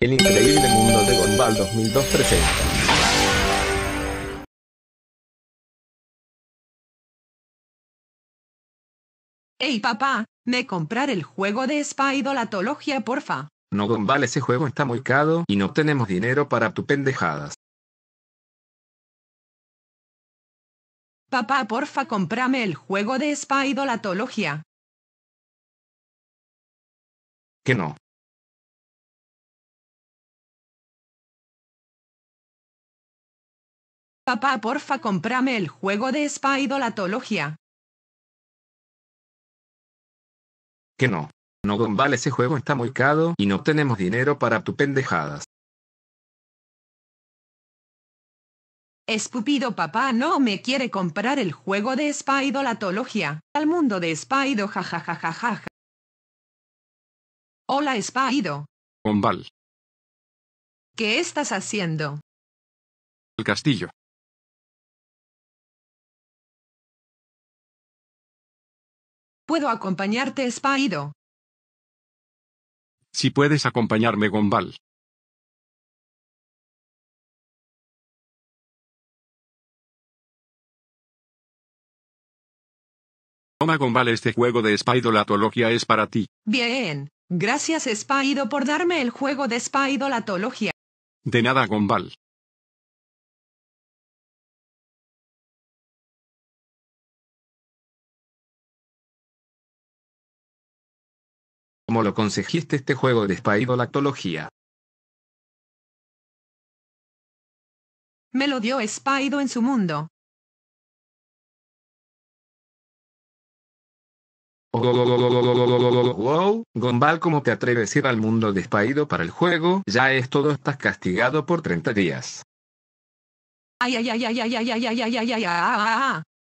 El increíble mundo de Gumball 2002 Hey papá, me comprar el juego de Spy Idolatología porfa. No Gumball, ese juego está muy caro y no tenemos dinero para tu pendejadas. Papá porfa comprame el juego de Spy Que no. Papá, porfa, comprame el juego de Spa Idolatología. Que no. No, Don ese juego está muy caro y no tenemos dinero para tu pendejadas. Espupido papá no me quiere comprar el juego de Spy Al mundo de Spido, jajajajaja. Hola Spaido. Gombal. ¿Qué estás haciendo? El castillo. ¿Puedo acompañarte, Spaido? Si puedes acompañarme, Gombal. Toma Gombal, este juego de Spaidolatología es para ti. Bien, gracias Spaido por darme el juego de Spaidolatología. De nada Gombal. ¿Cómo lo conseguiste este juego de Lactología? Me lo dio Spaido en su mundo. Wow, Gombal, ¿cómo te atreves a ir al mundo de Spaido para el juego? Ya es todo, estás castigado por 30 días. Ay, ay, ay, ay, ay, ay, ay, ay, ay, ay,